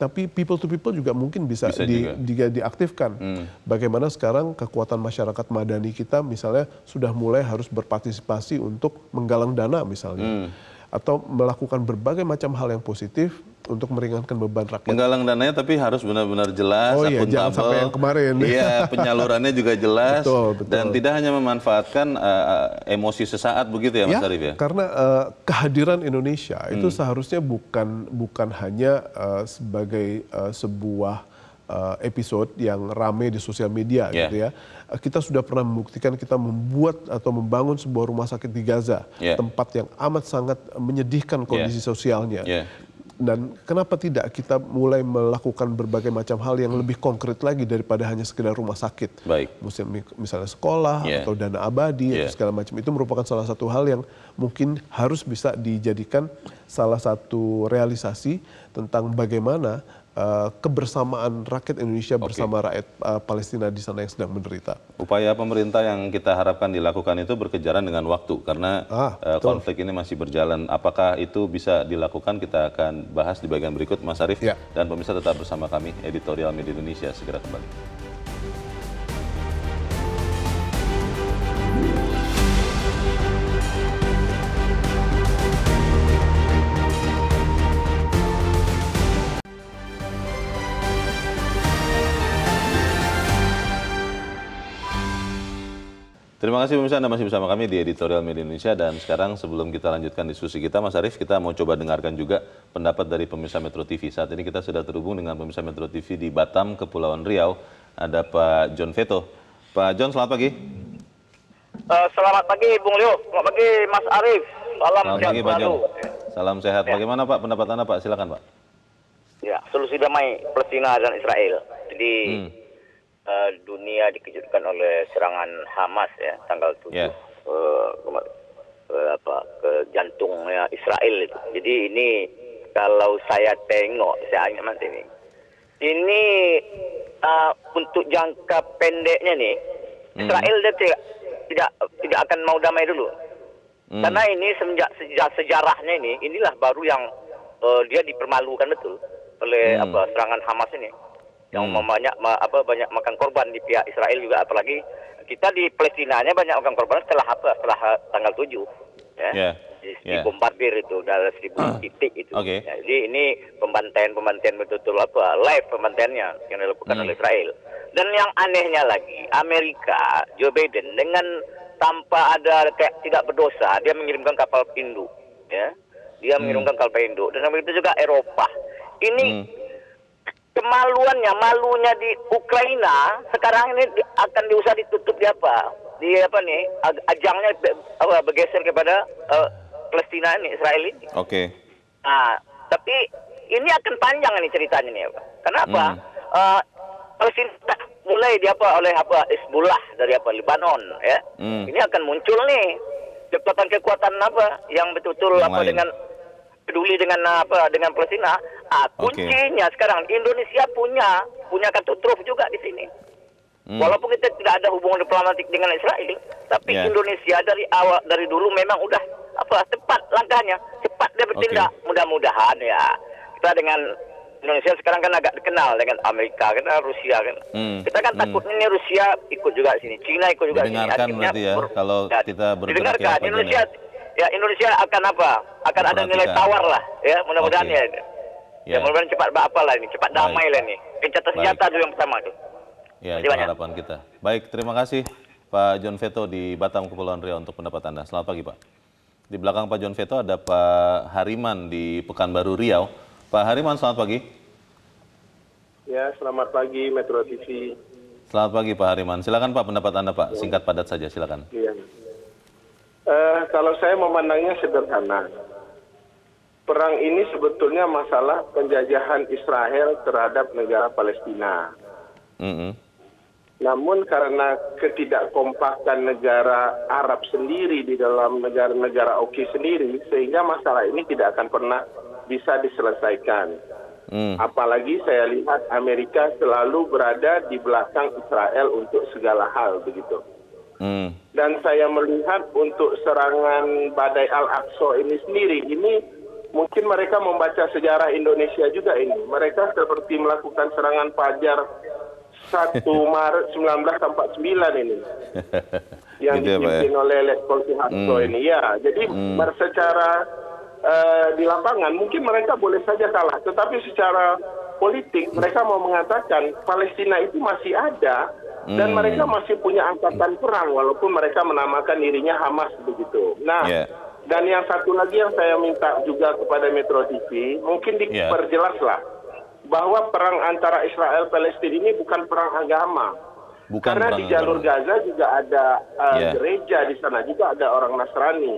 tapi people to people juga mungkin bisa, bisa di, juga. Di, diaktifkan. Hmm. Bagaimana sekarang kekuatan masyarakat madani kita misalnya sudah mulai harus berpartisipasi untuk menggalang dana misalnya. Hmm. Atau melakukan berbagai macam hal yang positif untuk meringankan beban rakyat. Menggalang dananya tapi harus benar-benar jelas, oh, iya, jangan sampai yang kemarin. Iya, penyalurannya juga jelas betul, betul. dan tidak hanya memanfaatkan uh, emosi sesaat begitu ya Mas ya, Arif ya. Karena uh, kehadiran Indonesia hmm. itu seharusnya bukan bukan hanya uh, sebagai uh, sebuah episode yang rame di sosial media yeah. gitu ya. Kita sudah pernah membuktikan kita membuat atau membangun sebuah rumah sakit di Gaza, yeah. tempat yang amat sangat menyedihkan kondisi yeah. sosialnya. Yeah dan kenapa tidak kita mulai melakukan berbagai macam hal yang lebih konkret lagi daripada hanya sekedar rumah sakit. Baik. misalnya sekolah yeah. atau dana abadi yeah. atau iya. segala macam itu merupakan salah satu hal yang mungkin harus bisa dijadikan salah satu realisasi tentang bagaimana Eh, kebersamaan rakyat Indonesia okay. bersama rakyat uh, Palestina di sana yang sedang menderita. Upaya pemerintah yang kita harapkan dilakukan itu berkejaran dengan waktu karena ah, uh, konflik ini masih berjalan. Apakah itu bisa dilakukan? Kita akan bahas di bagian berikut, Mas Arief yeah. dan pemirsa tetap bersama kami. Editorial Media Indonesia segera kembali. Terima kasih pemirsa Anda masih bersama kami di Editorial Media Indonesia dan sekarang sebelum kita lanjutkan diskusi kita Mas Arief kita mau coba dengarkan juga pendapat dari pemirsa Metro TV. Saat ini kita sudah terhubung dengan pemirsa Metro TV di Batam, Kepulauan Riau. Ada Pak John Veto. Pak John selamat pagi. Uh, selamat pagi Bung Leo. Selamat pagi Mas Arief. Salam selamat sehat pagi, Pak John. Salam sehat. Ya. Bagaimana Pak pendapat Anda Pak? Silakan Pak. Ya, solusi damai Palestina dan Israel. Jadi hmm Eh, dunia dikejutkan oleh serangan Hamas ya tanggal 7 yeah. Ya. uh, ke, uh, eh, apa ke jantungnya Israel itu. Jadi ini kalau saya tengok saya ingat mati ini. Ini uh, untuk jangka pendeknya nih mm. Israel dia tidak tidak tidak akan mau damai dulu. Mm. Karena ini semenjak sejarahnya ini inilah baru yang uh, dia dipermalukan betul oleh hmm. apa serangan Hamas ini yang hmm. banyak apa banyak makan korban di pihak Israel juga apalagi kita di Palestinanya banyak makan korban setelah apa setelah eh, tanggal 7 ya yeah. Di, yeah. bombardir itu dari seribu hmm. titik itu okay. ya, jadi ini pembantaian pembantaian betul-betul apa live pembantaiannya yang dilakukan hmm. oleh Israel dan yang anehnya lagi Amerika Joe Biden dengan tanpa ada kayak tidak berdosa dia mengirimkan kapal induk ya dia hmm. mengirimkan kapal induk dan itu juga Eropa ini hmm kemaluannya, malunya di Ukraina sekarang ini di, akan diusah ditutup di apa? Di apa nih? Ajangnya be, apa, bergeser kepada uh, Palestina ini, Israel ini. Oke. Okay. Nah, tapi ini akan panjang nih ceritanya nih, Kenapa? Hmm. Uh, Palestina mulai di apa oleh apa Isbullah dari apa Lebanon ya. Hmm. Ini akan muncul nih kekuatan-kekuatan apa yang betul-betul apa lain. dengan peduli dengan uh, apa dengan Palestina. Ah, kuncinya okay. sekarang Indonesia punya punya kartu truf juga di sini. Hmm. Walaupun kita tidak ada hubungan diplomatik dengan Israel, tapi yeah. Indonesia dari awal dari dulu memang udah apa cepat langkahnya, cepat dia bertindak. Okay. Mudah-mudahan ya kita dengan Indonesia sekarang kan agak dikenal dengan Amerika, kan Rusia kan. Hmm. Kita kan hmm. takut hmm. ini Rusia ikut juga sini, Cina ikut juga sini. Dengarkan berarti ya, kalau ya, kita berbicara ya, Indonesia Ya ya Indonesia akan apa? Akan ada nilai tawar lah ya mudah-mudahan okay. ya. Ya, ya mudah-mudahan cepat apa lah ini, cepat damai Baik. lah ini. Gencatan senjata dulu yang pertama itu. Ya, itu banyak. harapan kita. Baik, terima kasih Pak John Veto di Batam Kepulauan Riau untuk pendapat Anda. Selamat pagi, Pak. Di belakang Pak John Veto ada Pak Hariman di Pekanbaru Riau. Pak Hariman, selamat pagi. Ya, selamat pagi Metro TV. Selamat pagi Pak Hariman. Silakan Pak pendapat Anda, Pak. Singkat padat saja, silakan. Iya. Eh, kalau saya memandangnya sederhana perang ini sebetulnya masalah penjajahan israel terhadap negara palestina namun karena ketidakkompakan negara arab sendiri di dalam negara negara oki sendiri sehingga masalah ini tidak akan pernah bisa diselesaikan Mm. Apalagi saya lihat Amerika selalu berada di belakang Israel untuk segala hal begitu. Hmm. dan saya melihat untuk serangan badai al aqsa ini sendiri ini mungkin mereka membaca sejarah Indonesia juga ini mereka seperti melakukan serangan pajar 1 Maret 1949 ini yang gitu ya, ya? dipimpin ya, oleh Letkol Soeharto hmm. ini ya jadi hmm. secara uh, di lapangan mungkin mereka boleh saja kalah tetapi secara politik mereka mau mengatakan Palestina itu masih ada dan hmm. mereka masih punya angkatan perang walaupun mereka menamakan dirinya Hamas begitu. Nah, yeah. dan yang satu lagi yang saya minta juga kepada Metro TV, mungkin diperjelaslah ya. yeah. bahwa perang antara Israel Palestina ini bukan perang agama. Bukan Karena di jalur agama. Gaza juga ada uh, eh, yeah. gereja di sana juga ada orang Nasrani.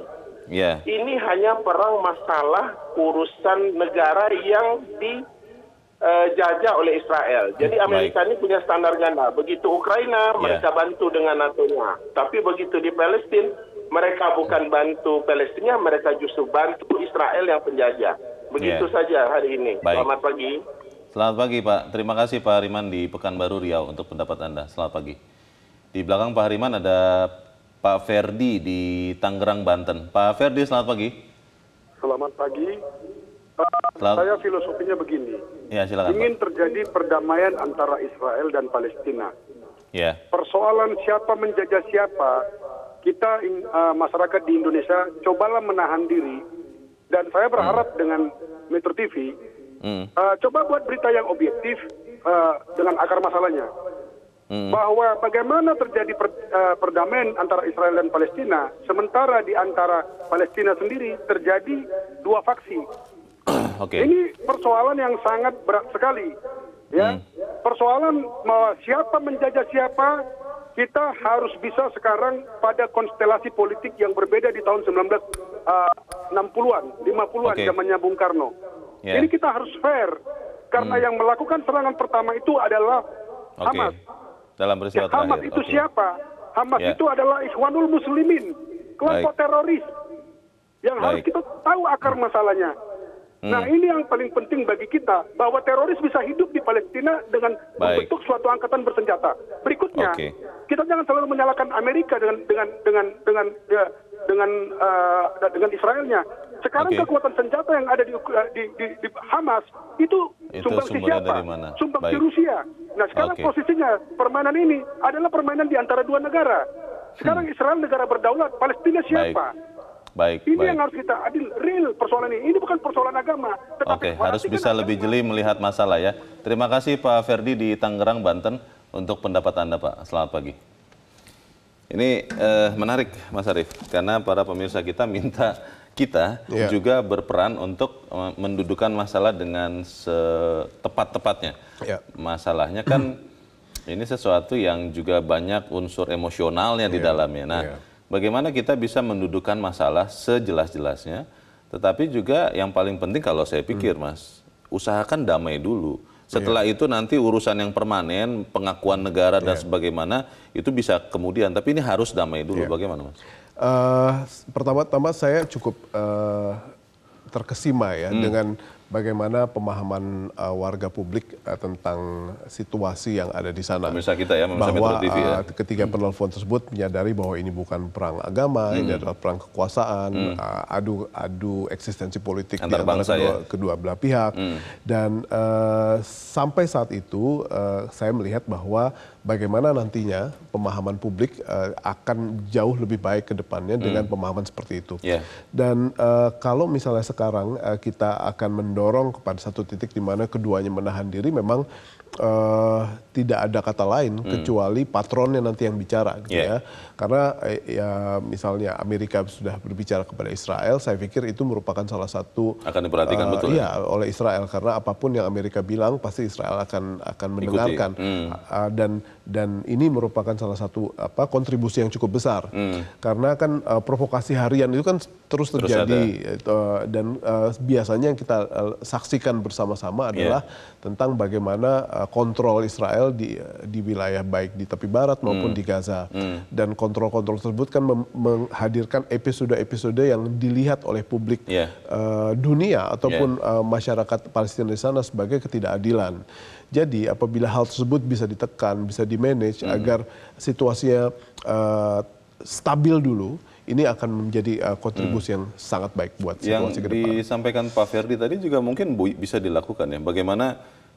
Yeah. Ini hanya perang masalah urusan negara yang di dijajah eh, oleh Israel. Jadi Amerika Baik. ini punya standar ganda. Begitu Ukraina ya. mereka bantu dengan NATO-nya. Tapi begitu di Palestina mereka bukan bantu Palestina, mereka justru bantu Israel yang penjajah. Begitu yeah. saja hari ini. Baik. Selamat pagi. Selamat pagi Pak. Terima kasih Pak Hariman di Pekanbaru Riau untuk pendapat Anda. Selamat pagi. Di belakang Pak Hariman ada Pak Ferdi di Tangerang Banten. Pak Ferdi selamat pagi. Selamat pagi. Lalu. Saya filosofinya begini. Ya, silakan, Ingin Pak. terjadi perdamaian antara Israel dan Palestina. Ya. Persoalan siapa menjajah siapa, kita uh, masyarakat di Indonesia cobalah menahan diri. Dan saya berharap hmm. dengan Metro TV, hmm. uh, coba buat berita yang objektif uh, dengan akar masalahnya. Hmm. Bahwa bagaimana terjadi per, uh, perdamaian antara Israel dan Palestina, sementara di antara Palestina sendiri terjadi dua faksi, okay. Ini persoalan yang sangat berat sekali. Ya, hmm. persoalan siapa menjajah siapa, kita harus bisa sekarang pada konstelasi politik yang berbeda di tahun 1960-an, 50-an okay. zamannya Bung Karno. Yeah. Ini kita harus fair karena hmm. yang melakukan serangan pertama itu adalah okay. Hamas. Dalam peristiwa ya, terakhir. Hamas itu okay. siapa? Hamas yeah. itu adalah Ikhwanul Muslimin, kelompok Baik. teroris yang Baik. harus kita tahu akar masalahnya. Nah hmm. ini yang paling penting bagi kita bahwa teroris bisa hidup di Palestina dengan Baik. membentuk suatu angkatan bersenjata. Berikutnya okay. kita jangan selalu menyalahkan Amerika dengan dengan dengan dengan ya, dengan, dengan uh, dengan Israelnya. Sekarang okay. kekuatan senjata yang ada di di, di, di Hamas itu, itu sumbangsi siapa? Sumbangsi Rusia. Nah sekarang okay. posisinya permainan ini adalah permainan di antara dua negara. Sekarang hmm. Israel negara berdaulat, Palestina siapa? Baik. Baik, ini baik. yang harus kita adil, real persoalan ini. Ini bukan persoalan agama. Oke, harus bisa lebih jeli melihat masalah ya. Terima kasih Pak Ferdi di Tangerang, Banten untuk pendapat Anda Pak. Selamat pagi. Ini eh, menarik Mas Arief, karena para pemirsa kita minta kita yeah. juga berperan untuk eh, mendudukan masalah dengan setepat-tepatnya. Yeah. Masalahnya kan ini sesuatu yang juga banyak unsur emosionalnya yeah. di iya. dalamnya. Nah, yeah bagaimana kita bisa mendudukan masalah sejelas-jelasnya. Tetapi juga yang paling penting kalau saya pikir, hmm. Mas, usahakan damai dulu. Iya. Setelah yeah. itu nanti urusan yang permanen, pengakuan negara dan yeah. sebagaimana itu bisa kemudian. Tapi ini harus damai dulu. Yeah. Bagaimana, Mas? Uh, Pertama-tama saya cukup uh, terkesima ya hmm. dengan bagaimana pemahaman uh, warga publik uh, tentang situasi yang ada di sana. Pemirsa kita ya, bahwa TV, ya. Uh, eh, ketiga hmm. penelpon tersebut menyadari bahwa ini bukan perang agama, hmm. ini adalah perang kekuasaan, hmm. uh, adu adu eksistensi politik antar di antara kedua, ya? kedua belah pihak. Hmm. Dan uh, sampai saat itu uh, saya melihat bahwa bagaimana nantinya pemahaman publik uh, akan jauh lebih baik ke depannya hmm. dengan pemahaman seperti itu. Yeah. Dan uh, kalau misalnya sekarang uh, kita akan mendorong kepada satu titik di mana keduanya menahan diri memang uh, tidak ada kata lain hmm. kecuali patronnya nanti yang bicara gitu yeah. ya. Karena eh, ya misalnya Amerika sudah berbicara kepada Israel, saya pikir itu merupakan salah satu akan diperhatikan uh, betul ya iya, oleh Israel karena apapun yang Amerika bilang pasti Israel akan akan mendengarkan hmm. uh, dan dan ini merupakan salah satu apa kontribusi yang cukup besar. Hmm. Karena kan uh, provokasi harian itu kan terus terjadi terus uh, dan uh, biasanya yang kita uh, saksikan bersama-sama adalah yeah. tentang bagaimana uh, Eh, kontrol Israel di eh, di wilayah baik di tepi barat hmm. maupun di Gaza. Hmm. Dan kontrol-kontrol tersebut kan menghadirkan episode-episode yang dilihat oleh publik yeah. Ya. uh, dunia ataupun yeah. Ya. uh, masyarakat Palestina di sana sebagai ketidakadilan. Jadi apabila hal tersebut bisa ditekan, bisa dimanage hmm. agar situasinya uh, stabil dulu, ini akan menjadi uh, kontribusi hmm. yang sangat baik buat situasi yang ke depan. Yang disampaikan Pak Ferdi tadi juga mungkin bisa dilakukan ya. Bagaimana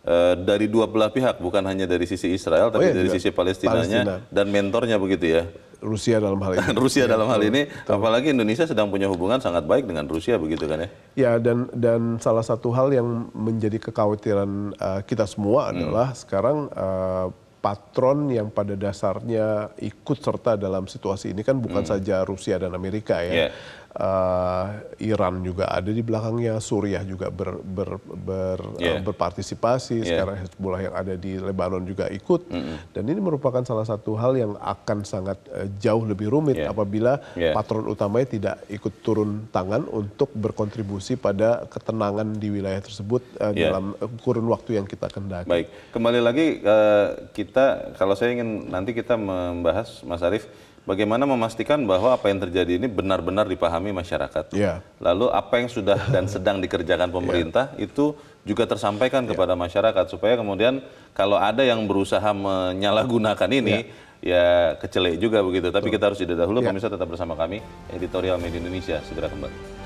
Eh, dari dua belah pihak, bukan hanya dari sisi Israel, oh tapi iya, dari juga. sisi Palestinanya Palestina. dan mentornya begitu ya. Rusia dalam hal ini. Rusia ya, dalam hal ini, itu. apalagi Indonesia sedang punya hubungan sangat baik dengan Rusia begitu kan ya? Ya dan dan salah satu hal yang menjadi kekhawatiran uh, kita semua hmm. adalah hmm. sekarang uh, patron yang pada dasarnya ikut serta dalam situasi ini kan bukan hmm. saja Rusia dan Amerika ya. Yeah uh, Iran juga ada di belakangnya, Suriah juga ber, ber, ber, eh, yeah. uh, berpartisipasi, yeah. sekarang Hezbollah yang ada di Lebanon juga ikut, mm -hmm. dan ini merupakan salah satu hal yang akan sangat uh, jauh lebih rumit yeah. apabila yeah. patron utamanya tidak ikut turun tangan untuk berkontribusi pada ketenangan di wilayah tersebut uh, yeah. dalam kurun waktu yang kita kendaki. Baik, kembali lagi uh, kita kalau saya ingin nanti kita membahas Mas Arief bagaimana memastikan bahwa apa yang terjadi ini benar-benar dipahami masyarakat. Yeah. Lalu apa yang sudah dan sedang dikerjakan iya. pemerintah yeah. itu juga tersampaikan yeah. kepada masyarakat supaya kemudian kalau ada yang berusaha menyalahgunakan ini yeah. ya kecelek juga begitu. Tapi Betul. kita harus jeda dahulu yeah. pemirsa tetap bersama kami editorial media Indonesia segera kembali.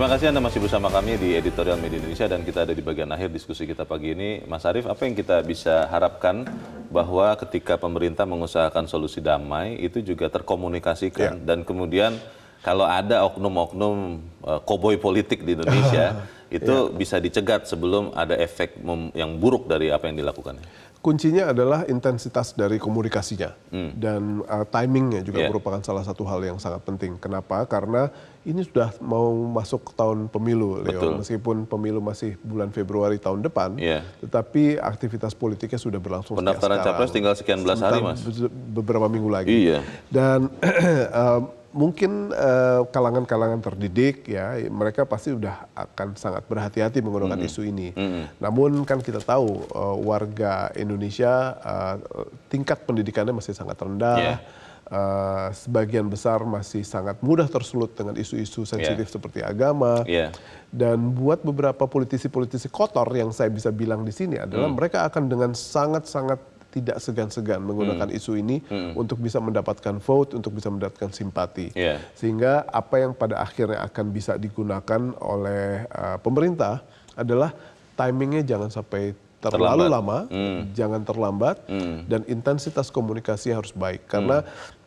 Terima kasih Anda masih bersama kami di Editorial Media Indonesia dan kita ada di bagian akhir diskusi kita pagi ini. Mas Arief, apa yang kita bisa harapkan bahwa ketika pemerintah mengusahakan solusi damai itu juga terkomunikasikan yeah. dan kemudian kalau ada oknum-oknum uh, koboi politik di Indonesia itu yeah. bisa dicegat sebelum ada efek yang buruk dari apa yang dilakukan kuncinya adalah intensitas dari komunikasinya hmm. dan uh, timingnya juga yeah. merupakan salah satu hal yang sangat penting. Kenapa? Karena ini sudah mau masuk tahun pemilu, Leo. Betul. Meskipun pemilu masih bulan Februari tahun depan, yeah. tetapi aktivitas politiknya sudah berlangsung. Pendaftaran capres tinggal sekian belas hari, mas. Beberapa minggu lagi. Iya. Dan uh, mungkin eh, kalangan-kalangan uh, terdidik ya mereka pasti sudah akan sangat berhati-hati menggunakan mm -hmm. isu ini. Mm -hmm. Namun kan kita tahu uh, warga Indonesia uh, tingkat pendidikannya masih sangat rendah. Yeah. Iya. Uh, sebagian besar masih sangat mudah tersulut dengan isu-isu sensitif yeah. seperti agama. Yeah. Dan buat beberapa politisi-politisi kotor yang saya bisa bilang di sini adalah mm. mereka akan dengan sangat-sangat tidak segan-segan menggunakan hmm. isu ini hmm. untuk bisa mendapatkan vote, untuk bisa mendapatkan simpati. Yeah. Sehingga apa yang pada akhirnya akan bisa digunakan oleh uh, pemerintah adalah timingnya jangan sampai terlalu terlambat. lama, hmm. jangan terlambat, hmm. dan intensitas komunikasi harus baik hmm. karena hmm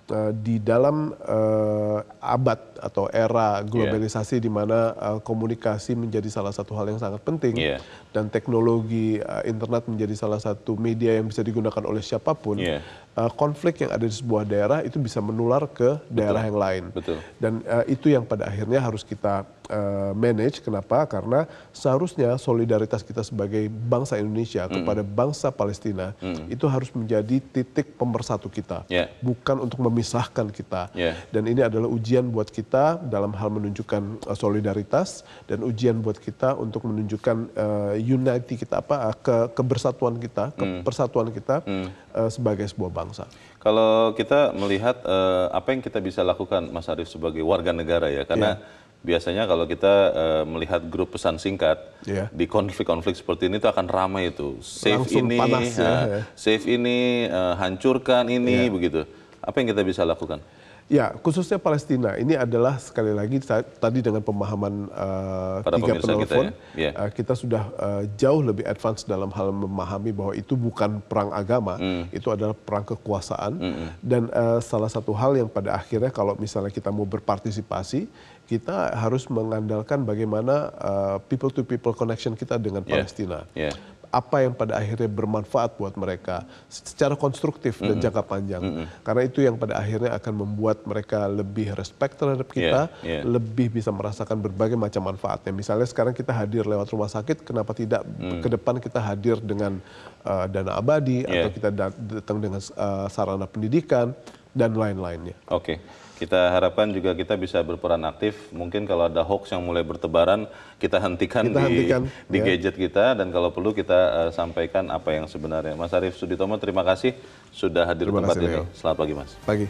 di dalam uh, abad atau era globalisasi yeah. di mana uh, komunikasi menjadi salah satu hal yang sangat penting. Yeah dan teknologi uh, internet menjadi salah satu media yang bisa digunakan oleh siapapun, yeah. Iya. uh, konflik yang ada di sebuah daerah itu bisa menular ke Betul. daerah yang lain. Betul. Dan uh, itu yang pada akhirnya harus kita uh, manage. Kenapa? Karena seharusnya solidaritas kita sebagai bangsa Indonesia mm. kepada bangsa Palestina mm. itu harus menjadi titik pemersatu kita, yeah. bukan untuk memisahkan kita. Yeah. Dan ini adalah ujian buat kita dalam hal menunjukkan uh, solidaritas dan ujian buat kita untuk menunjukkan uh, unity kita apa ah, ke kebersatuan kita, ke hmm. persatuan kita hmm. Uh, sebagai sebuah bangsa. Kalau kita melihat uh, apa yang kita bisa lakukan Mas Arief sebagai warga negara ya karena yeah biasanya kalau kita uh, melihat grup pesan singkat yeah. di konflik-konflik seperti ini itu akan ramai itu save Langsung ini panas, ya, ah, ya. save ini uh, hancurkan ini yeah. begitu apa yang kita bisa lakukan Ya, khususnya Palestina ini adalah sekali lagi tadi dengan pemahaman uh, tiga penelpon, kita, ya? yeah. Iya. uh, kita sudah uh, jauh lebih advance dalam hal memahami bahwa itu bukan perang agama, mm. itu adalah perang kekuasaan. Mm -hmm. Dan uh, salah satu hal yang pada akhirnya kalau misalnya kita mau berpartisipasi, kita harus mengandalkan bagaimana people to people connection kita dengan iya. Palestina. Yeah apa yang pada akhirnya bermanfaat buat mereka secara konstruktif dan jangka panjang. Mm -hmm. Karena itu yang pada akhirnya akan membuat mereka lebih respect terhadap kita, yeah, yeah. lebih bisa merasakan berbagai macam manfaatnya. Misalnya sekarang kita hadir lewat rumah sakit, kenapa tidak mm. ke depan kita hadir dengan uh, dana abadi yeah. atau kita datang dengan uh, sarana pendidikan dan lain-lainnya. Oke. Okay kita harapkan juga kita bisa berperan aktif. Mungkin kalau ada hoax yang mulai bertebaran, kita hentikan kita di, hentikan, di ya. gadget kita dan kalau perlu kita uh, sampaikan apa yang sebenarnya. Mas Arief Suditomo, terima kasih sudah hadir terima tempat kasih, ini. Leo. Selamat pagi, Mas. Pagi.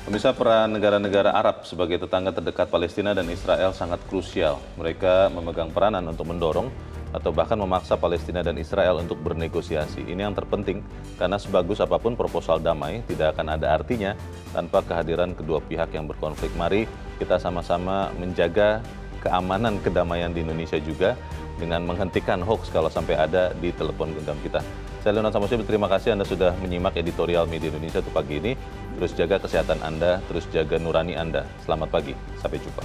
Pemirsa peran negara-negara Arab sebagai tetangga terdekat Palestina dan Israel sangat krusial. Mereka memegang peranan untuk mendorong atau bahkan memaksa Palestina dan Israel untuk bernegosiasi. Ini yang terpenting karena sebagus apapun proposal damai tidak akan ada artinya tanpa kehadiran kedua pihak yang berkonflik. Mari kita sama-sama menjaga keamanan kedamaian di Indonesia juga dengan menghentikan hoax kalau sampai ada di telepon genggam kita. Saya Leonan Samosir, terima kasih Anda sudah menyimak editorial Media Indonesia untuk pagi ini. Terus jaga kesehatan Anda, terus jaga nurani Anda. Selamat pagi, sampai jumpa.